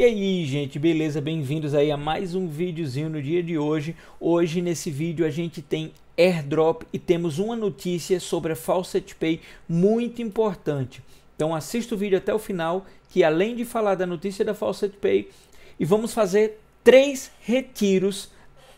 E aí, gente, beleza? Bem-vindos aí a mais um videozinho no dia de hoje. Hoje nesse vídeo a gente tem airdrop e temos uma notícia sobre a Fawcett Pay muito importante. Então assista o vídeo até o final, que além de falar da notícia da Fawcett Pay, e vamos fazer três retiros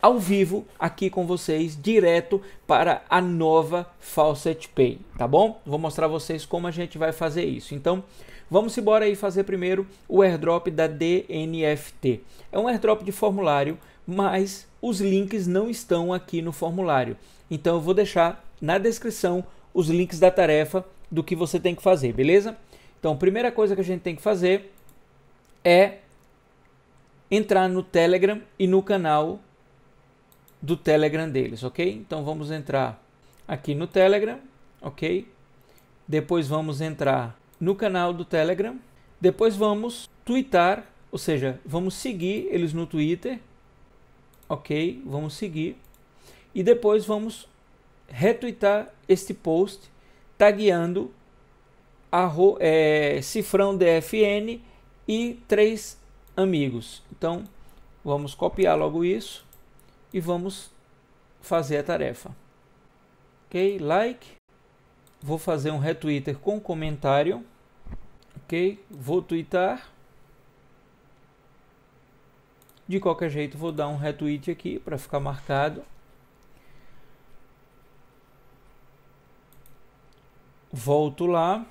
ao vivo aqui com vocês, direto para a nova Faucet Pay, tá bom? Vou mostrar vocês como a gente vai fazer isso. Então, vamos embora aí fazer primeiro o airdrop da DNFT. É um airdrop de formulário, mas os links não estão aqui no formulário. Então, eu vou deixar na descrição os links da tarefa do que você tem que fazer, beleza? Então, primeira coisa que a gente tem que fazer é entrar no Telegram e no canal do Telegram deles, ok? Então vamos entrar aqui no Telegram, ok? Depois vamos entrar no canal do Telegram. Depois vamos twittar, ou seja, vamos seguir eles no Twitter, ok? Vamos seguir. E depois vamos retweetar este post tagueando é, cifrão DFN e três amigos. Então, vamos copiar logo isso e vamos fazer a tarefa. Ok, like, vou fazer um retweeter com comentário, ok, vou twittar. De qualquer jeito, vou dar um retweet aqui para ficar marcado. Volto lá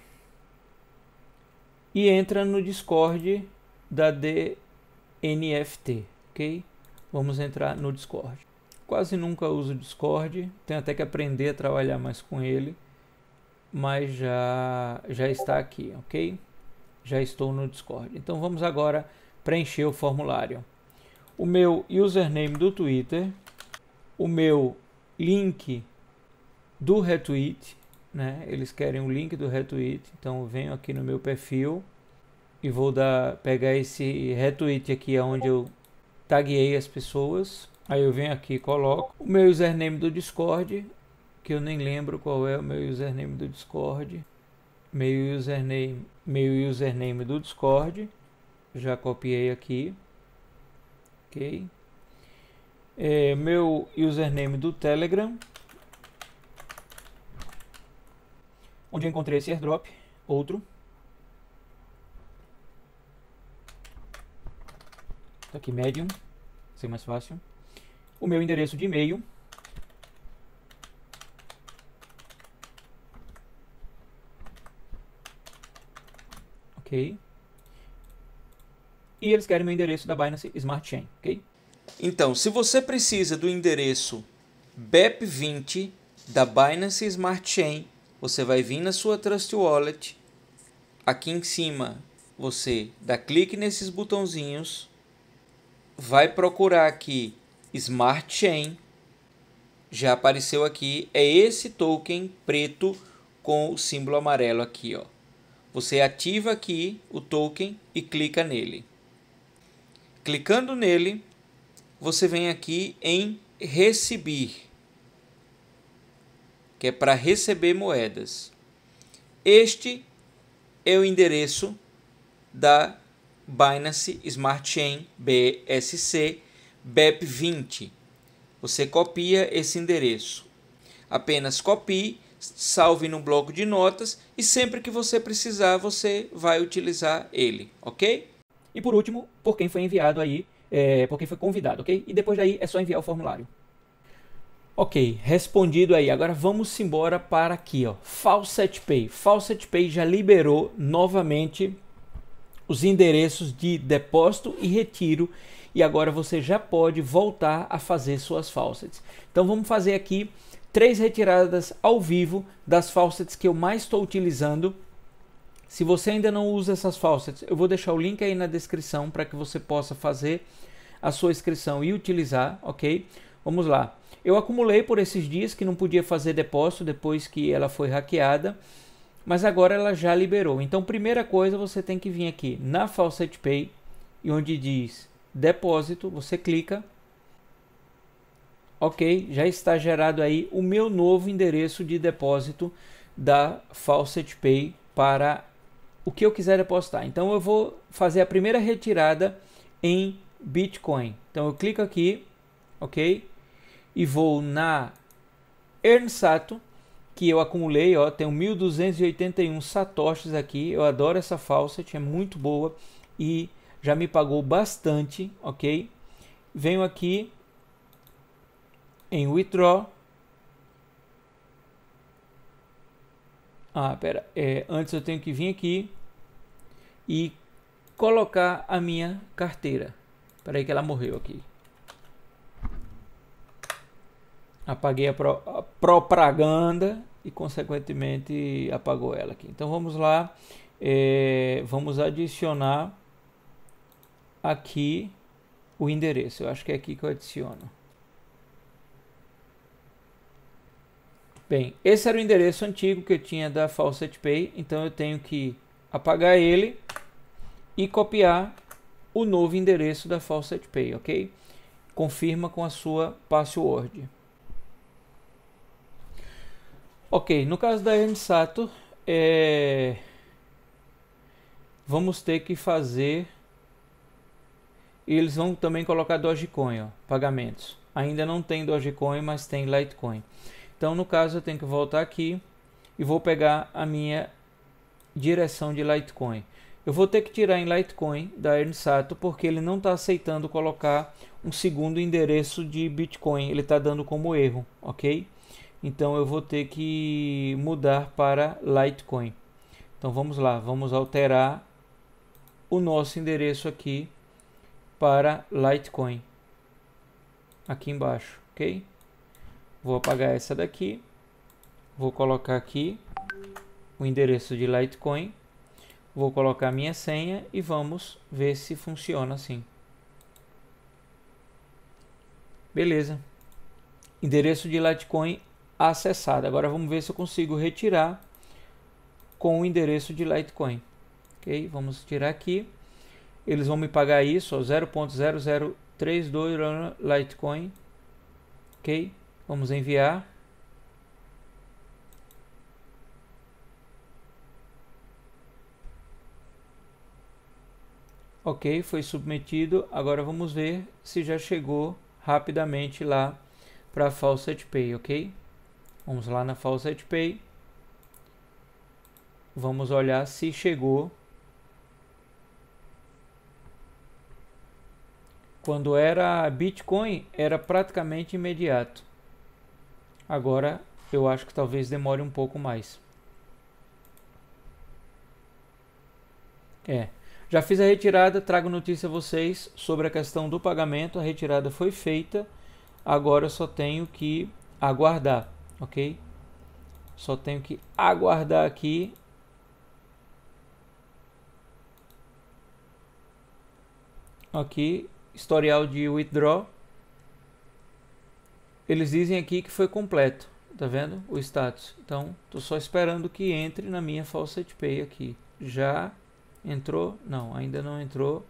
e entra no Discord da DNFT, ok? vamos entrar no Discord. Quase nunca uso Discord, tenho até que aprender a trabalhar mais com ele, mas já, já está aqui, ok? Já estou no Discord. Então vamos agora preencher o formulário. O meu username do Twitter, o meu link do retweet, né? Eles querem o link do retweet, então venho aqui no meu perfil e vou dar pegar esse retweet aqui onde eu taguei as pessoas. Aí eu venho aqui e coloco o meu username do Discord, que eu nem lembro qual é o meu username do Discord. Meu username, meu username do Discord. Já copiei aqui. OK. É, meu username do Telegram, onde eu encontrei esse airdrop, outro Tá aqui, medium. Ser mais fácil. O meu endereço de e-mail. Ok. E eles querem meu endereço da Binance Smart Chain, ok? Então, se você precisa do endereço BEP20 da Binance Smart Chain, você vai vir na sua Trust Wallet. Aqui em cima, você dá clique nesses botãozinhos vai procurar aqui Smart Chain. Já apareceu aqui, é esse token preto com o símbolo amarelo aqui, ó. Você ativa aqui o token e clica nele. Clicando nele, você vem aqui em receber, que é para receber moedas. Este é o endereço da Binance Smart Chain BSC BEP20. Você copia esse endereço. Apenas copie, salve no bloco de notas e sempre que você precisar, você vai utilizar ele, ok? E por último, por quem foi enviado aí, é, por quem foi convidado, ok? E depois daí é só enviar o formulário. Ok, respondido aí. Agora vamos embora para aqui, ó. Faucet Pay. já liberou novamente os endereços de depósito e retiro e agora você já pode voltar a fazer suas faucets. Então vamos fazer aqui três retiradas ao vivo das faucets que eu mais estou utilizando. Se você ainda não usa essas faucets, eu vou deixar o link aí na descrição para que você possa fazer a sua inscrição e utilizar, ok? Vamos lá. Eu acumulei por esses dias que não podia fazer depósito depois que ela foi hackeada mas agora ela já liberou. Então, primeira coisa, você tem que vir aqui na Faucet Pay e onde diz depósito, você clica. Ok, já está gerado aí o meu novo endereço de depósito da Faucet Pay para o que eu quiser depositar. Então, eu vou fazer a primeira retirada em Bitcoin. Então, eu clico aqui, ok, e vou na Earn Sato que eu acumulei, ó, tenho 1281 satoshis aqui. Eu adoro essa falsa, é muito boa e já me pagou bastante, OK? Venho aqui em withdraw. Ah, pera, é, antes eu tenho que vir aqui e colocar a minha carteira. Espera aí que ela morreu aqui. Apaguei a, pro, a propaganda e consequentemente apagou ela aqui. Então vamos lá, é, vamos adicionar aqui o endereço. Eu acho que é aqui que eu adiciono. Bem, esse era o endereço antigo que eu tinha da Pay, então eu tenho que apagar ele e copiar o novo endereço da Pay, ok? Confirma com a sua password. Ok, no caso da hernia sato, é... vamos ter que fazer. E eles vão também colocar Dogecoin, ó, pagamentos. Ainda não tem Dogecoin, mas tem Litecoin. Então, no caso, eu tenho que voltar aqui e vou pegar a minha direção de Litecoin. Eu vou ter que tirar em Litecoin da Ernsato porque ele não está aceitando colocar um segundo endereço de Bitcoin. Ele está dando como erro, ok? Então eu vou ter que mudar para Litecoin. Então vamos lá, vamos alterar o nosso endereço aqui para Litecoin. Aqui embaixo, ok? Vou apagar essa daqui. Vou colocar aqui o endereço de Litecoin. Vou colocar minha senha e vamos ver se funciona assim. Beleza. Endereço de Litecoin acessada. Agora vamos ver se eu consigo retirar com o endereço de Litecoin. Ok, vamos tirar aqui. Eles vão me pagar isso, 0.0032 Litecoin. Ok, vamos enviar. Ok, foi submetido. Agora vamos ver se já chegou rapidamente lá para a Falsetpay, ok? Vamos lá na Faucet Pay. Vamos olhar se chegou. Quando era Bitcoin, era praticamente imediato. Agora, eu acho que talvez demore um pouco mais. É. Já fiz a retirada, trago notícia a vocês sobre a questão do pagamento. A retirada foi feita. Agora eu só tenho que aguardar ok? Só tenho que aguardar aqui. Aqui, historial de withdraw. Eles dizem aqui que foi completo, tá vendo? O status. Então, tô só esperando que entre na minha faucet pay aqui. Já entrou? Não, ainda não entrou.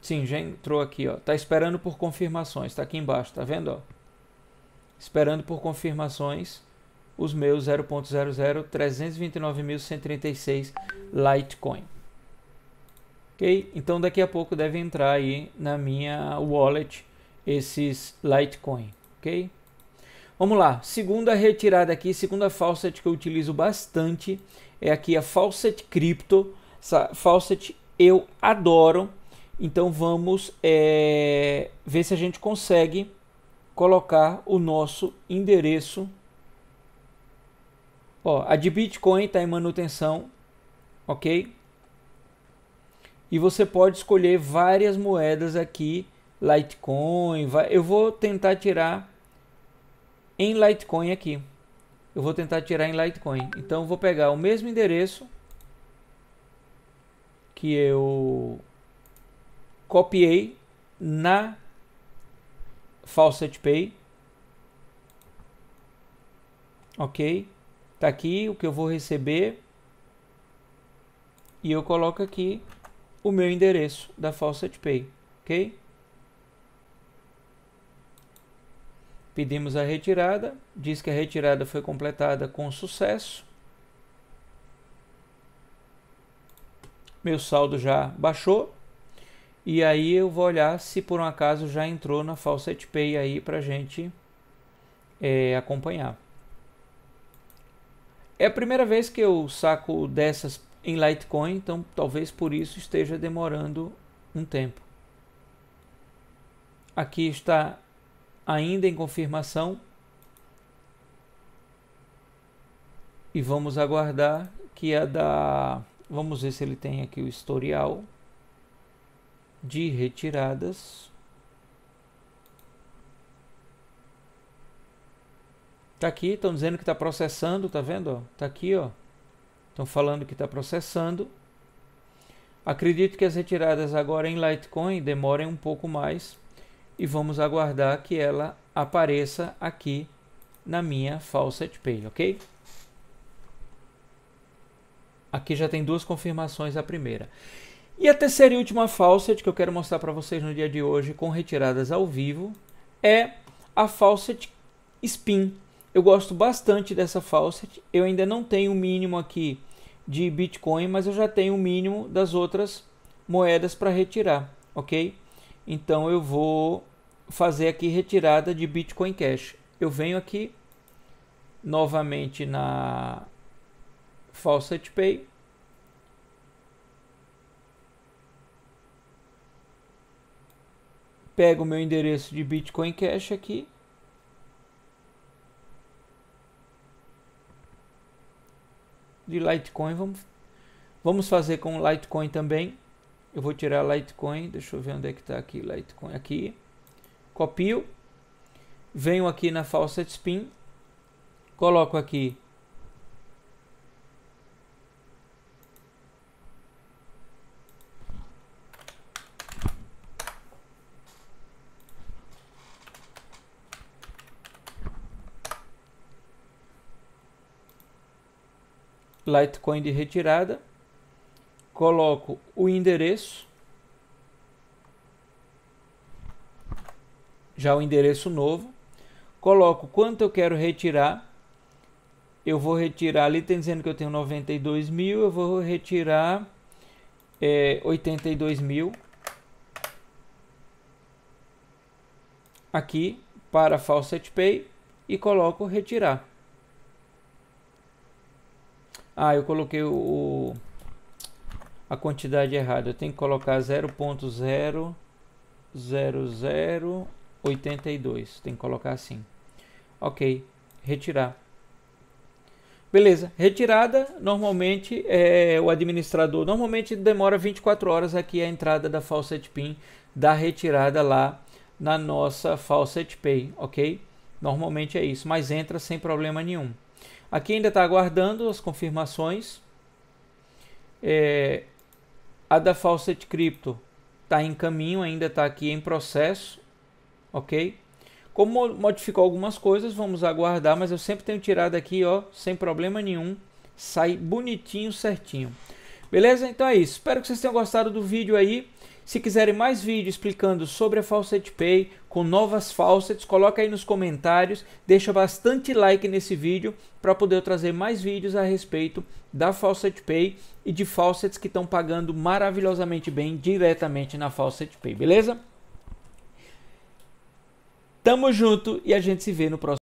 Sim, já entrou aqui, ó. Tá esperando por confirmações, tá aqui embaixo, tá vendo, ó? esperando por confirmações os meus 0.00329.136 Litecoin. Ok? Então daqui a pouco deve entrar aí na minha wallet esses Litecoin. Ok? Vamos lá, segunda retirada aqui, segunda faucet que eu utilizo bastante é aqui a Faucet Crypto. Essa faucet eu adoro. Então vamos é, ver se a gente consegue colocar o nosso endereço. Ó, a de Bitcoin está em manutenção, ok? E você pode escolher várias moedas aqui, Litecoin, eu vou tentar tirar em Litecoin aqui. Eu vou tentar tirar em Litecoin. Então vou pegar o mesmo endereço que eu copiei na Faucet Pay. Ok. Tá aqui o que eu vou receber. E eu coloco aqui o meu endereço da Faucet Pay. Ok? Pedimos a retirada. Diz que a retirada foi completada com sucesso. Meu saldo já baixou. E aí eu vou olhar se por um acaso já entrou na falsa Pay aí para gente é, acompanhar. É a primeira vez que eu saco dessas em Litecoin, então talvez por isso esteja demorando um tempo. Aqui está ainda em confirmação. E vamos aguardar que a da. Vamos ver se ele tem aqui o historial de retiradas. Tá aqui, estão dizendo que está processando, tá vendo? Tá aqui, ó. Estão falando que está processando. Acredito que as retiradas agora em Litecoin demorem um pouco mais e vamos aguardar que ela apareça aqui na minha Faucet Pay, ok? Aqui já tem duas confirmações a primeira. E a terceira e última falsa que eu quero mostrar para vocês no dia de hoje com retiradas ao vivo é a falset spin. Eu gosto bastante dessa falsa. Eu ainda não tenho o mínimo aqui de Bitcoin, mas eu já tenho o mínimo das outras moedas para retirar, ok? Então eu vou fazer aqui retirada de Bitcoin Cash. Eu venho aqui novamente na Faucet Pay pego o meu endereço de Bitcoin Cash aqui. De Litecoin, vamos, vamos fazer com Litecoin também. Eu vou tirar Litecoin, deixa eu ver onde é que está aqui Litecoin. Aqui, copio, venho aqui na falsa spin, coloco aqui Litecoin de retirada, coloco o endereço, já o endereço novo, coloco quanto eu quero retirar, eu vou retirar, ali tem dizendo que eu tenho 92 mil, eu vou retirar é, 82 mil aqui para Faucet Pay e coloco retirar. Ah, eu coloquei o, a quantidade errada. Eu tenho que colocar 0.00082. Tem que colocar assim. Ok, retirar. Beleza, retirada, normalmente é, o administrador, normalmente demora 24 horas aqui a entrada da Faucet PIN da retirada lá na nossa Faucet Pay, ok? Normalmente é isso, mas entra sem problema nenhum. Aqui ainda está aguardando as confirmações. É, a da Faucet Crypto está em caminho, ainda está aqui em processo, ok? Como modificou algumas coisas, vamos aguardar, mas eu sempre tenho tirado aqui, ó, sem problema nenhum, sai bonitinho, certinho. Beleza? Então é isso. Espero que vocês tenham gostado do vídeo aí. Se quiserem mais vídeo explicando sobre a Faucet Pay, com novas faucets, coloca aí nos comentários, deixa bastante like nesse vídeo para poder trazer mais vídeos a respeito da Faucet Pay e de faucets que estão pagando maravilhosamente bem diretamente na Faucet Pay, beleza? Tamo junto e a gente se vê no próximo